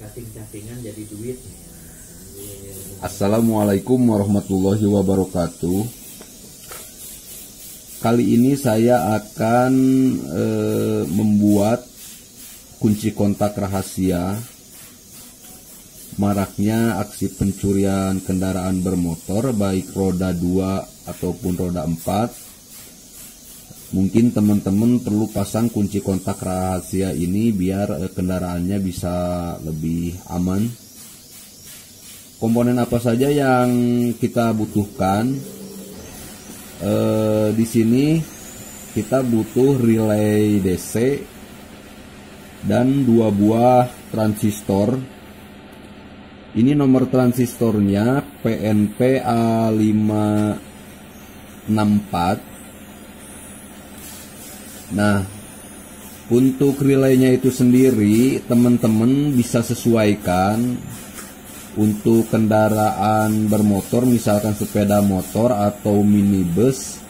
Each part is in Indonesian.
cacing-cacingan jadi duit Assalamualaikum warahmatullahi wabarakatuh Kali ini saya akan e, membuat kunci kontak rahasia Maraknya aksi pencurian kendaraan bermotor baik roda 2 ataupun roda 4 mungkin teman-teman perlu pasang kunci kontak rahasia ini biar eh, kendaraannya bisa lebih aman komponen apa saja yang kita butuhkan e, di sini kita butuh relay DC dan dua buah transistor ini nomor transistornya PNP A564 Nah, untuk relaynya itu sendiri, teman-teman bisa sesuaikan untuk kendaraan bermotor, misalkan sepeda motor atau minibus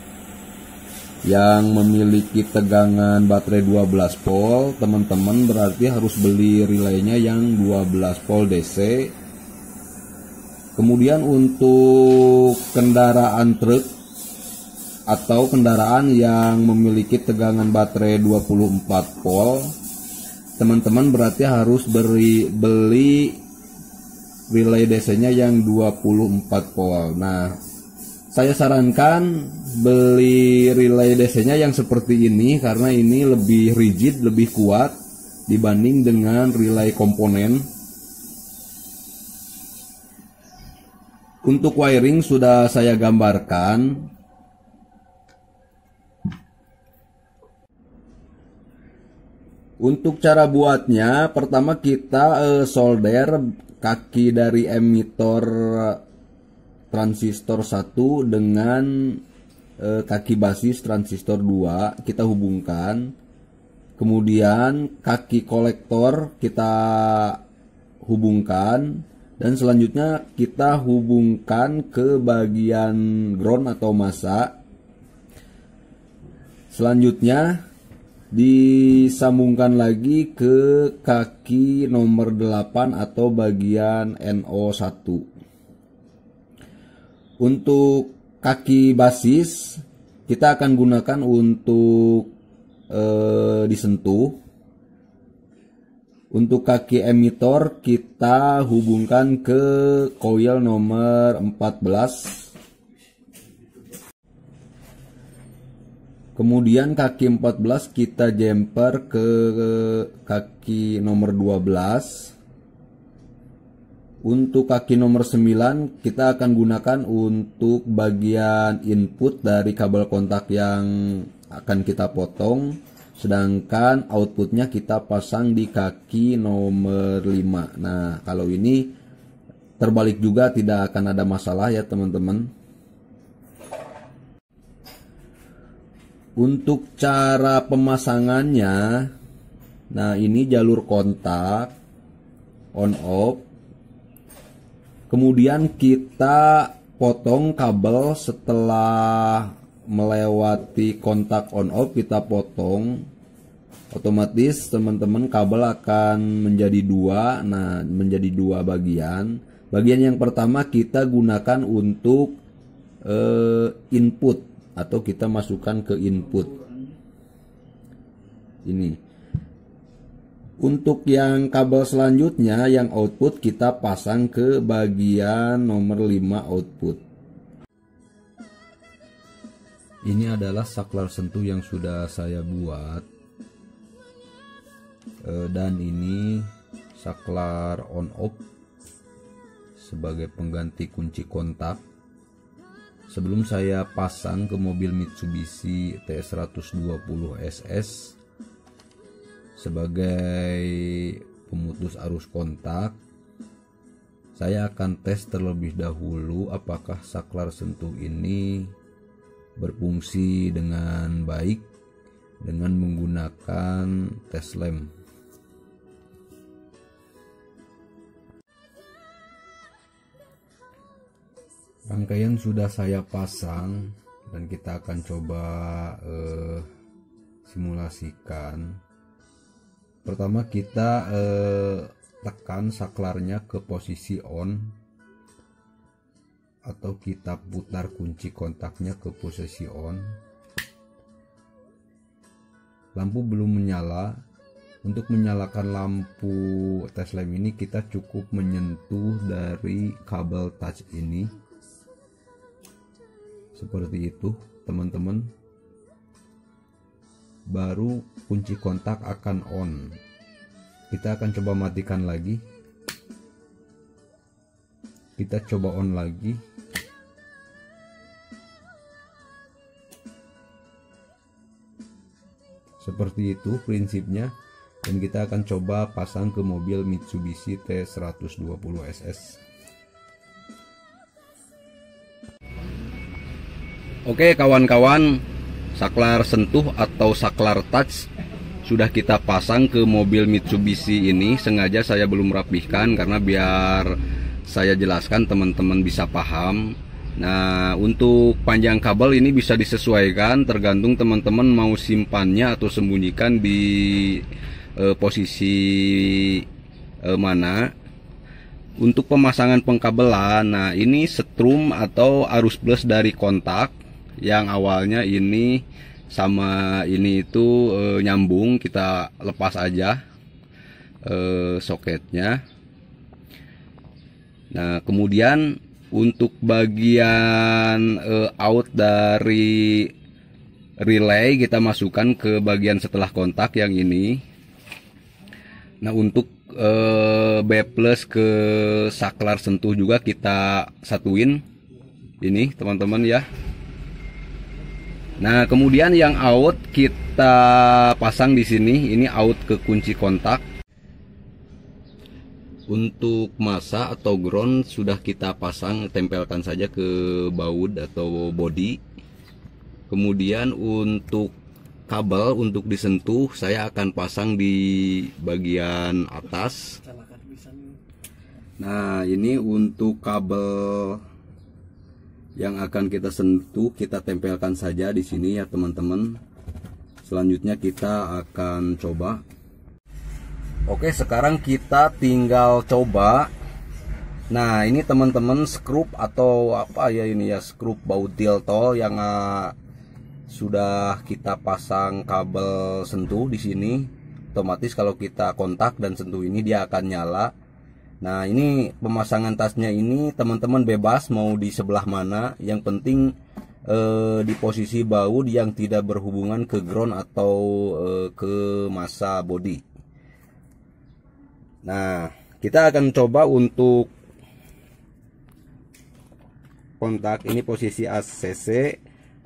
yang memiliki tegangan baterai 12 volt, teman-teman berarti harus beli relaynya yang 12 volt DC. Kemudian untuk kendaraan truk atau kendaraan yang memiliki tegangan baterai 24 volt teman-teman berarti harus beri beli relay DC-nya yang 24 volt. Nah, saya sarankan beli relay DC-nya yang seperti ini karena ini lebih rigid, lebih kuat dibanding dengan relay komponen. Untuk wiring sudah saya gambarkan Untuk cara buatnya, pertama kita uh, solder kaki dari emitor eh, transistor 1 dengan uh, kaki basis transistor 2 kita hubungkan kemudian kaki kolektor kita hubungkan dan selanjutnya kita hubungkan ke bagian ground atau masa selanjutnya disambungkan lagi ke kaki nomor 8 atau bagian NO1 untuk kaki basis kita akan gunakan untuk eh, disentuh untuk kaki emitor kita hubungkan ke coil nomor 14 Kemudian kaki 14 kita jumper ke kaki nomor 12. Untuk kaki nomor 9 kita akan gunakan untuk bagian input dari kabel kontak yang akan kita potong. Sedangkan outputnya kita pasang di kaki nomor 5. Nah kalau ini terbalik juga tidak akan ada masalah ya teman-teman. Untuk cara pemasangannya, nah ini jalur kontak on off. Kemudian kita potong kabel setelah melewati kontak on off kita potong otomatis teman-teman kabel akan menjadi dua nah menjadi dua bagian bagian yang pertama kita gunakan untuk uh, input atau kita masukkan ke input ini untuk yang kabel selanjutnya yang output kita pasang ke bagian nomor 5 output ini adalah saklar sentuh yang sudah saya buat e, dan ini saklar on off sebagai pengganti kunci kontak Sebelum saya pasang ke mobil Mitsubishi T120 SS sebagai pemutus arus kontak, saya akan tes terlebih dahulu apakah saklar sentuh ini berfungsi dengan baik dengan menggunakan tes lem. rangkaian sudah saya pasang dan kita akan coba eh, simulasikan pertama kita eh, tekan saklarnya ke posisi on atau kita putar kunci kontaknya ke posisi on lampu belum menyala untuk menyalakan lampu tes lem ini kita cukup menyentuh dari kabel touch ini seperti itu teman-teman baru kunci kontak akan on kita akan coba matikan lagi kita coba on lagi seperti itu prinsipnya dan kita akan coba pasang ke mobil Mitsubishi T120 SS Oke kawan-kawan, saklar sentuh atau saklar touch sudah kita pasang ke mobil Mitsubishi ini. Sengaja saya belum rapihkan karena biar saya jelaskan teman-teman bisa paham. Nah, untuk panjang kabel ini bisa disesuaikan tergantung teman-teman mau simpannya atau sembunyikan di eh, posisi eh, mana. Untuk pemasangan pengkabelan, nah ini setrum atau arus plus dari kontak yang awalnya ini sama ini itu e, nyambung kita lepas aja e, soketnya nah kemudian untuk bagian e, out dari relay kita masukkan ke bagian setelah kontak yang ini nah untuk e, B plus ke saklar sentuh juga kita satuin ini teman-teman ya Nah, kemudian yang out kita pasang di sini. Ini out ke kunci kontak. Untuk masa atau ground sudah kita pasang, tempelkan saja ke baut atau body. Kemudian untuk kabel untuk disentuh saya akan pasang di bagian atas. Nah, ini untuk kabel yang akan kita sentuh kita tempelkan saja di sini ya teman-teman selanjutnya kita akan coba oke sekarang kita tinggal coba nah ini teman-teman skrup atau apa ya ini ya skrup bautil tol yang uh, sudah kita pasang kabel sentuh di sini otomatis kalau kita kontak dan sentuh ini dia akan nyala Nah ini pemasangan tasnya ini teman-teman bebas mau di sebelah mana Yang penting eh, di posisi baut yang tidak berhubungan ke ground atau eh, ke masa body Nah kita akan coba untuk kontak ini posisi ACC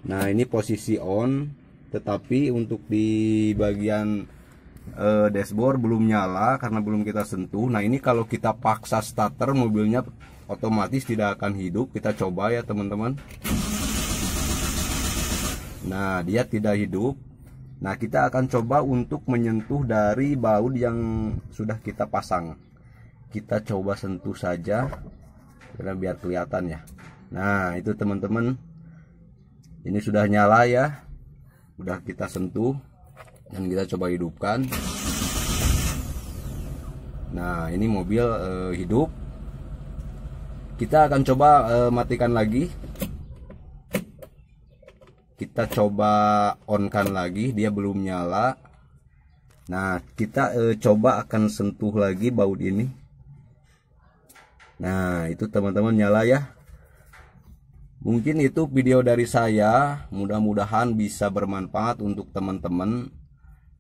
Nah ini posisi on tetapi untuk di bagian uh, dashboard belum nyala karena belum kita sentuh nah ini kalau kita paksa starter mobilnya otomatis tidak akan hidup kita coba ya teman-teman nah dia tidak hidup nah kita akan coba untuk menyentuh dari baut yang sudah kita pasang kita coba sentuh saja karena biar kelihatan ya nah itu teman-teman ini sudah nyala ya Sudah kita sentuh dan kita coba hidupkan nah ini mobil eh, hidup kita akan coba eh, matikan lagi kita coba onkan lagi dia belum nyala nah kita e, coba akan sentuh lagi baut ini nah itu teman-teman nyala ya mungkin itu video dari saya mudah-mudahan bisa bermanfaat untuk teman-teman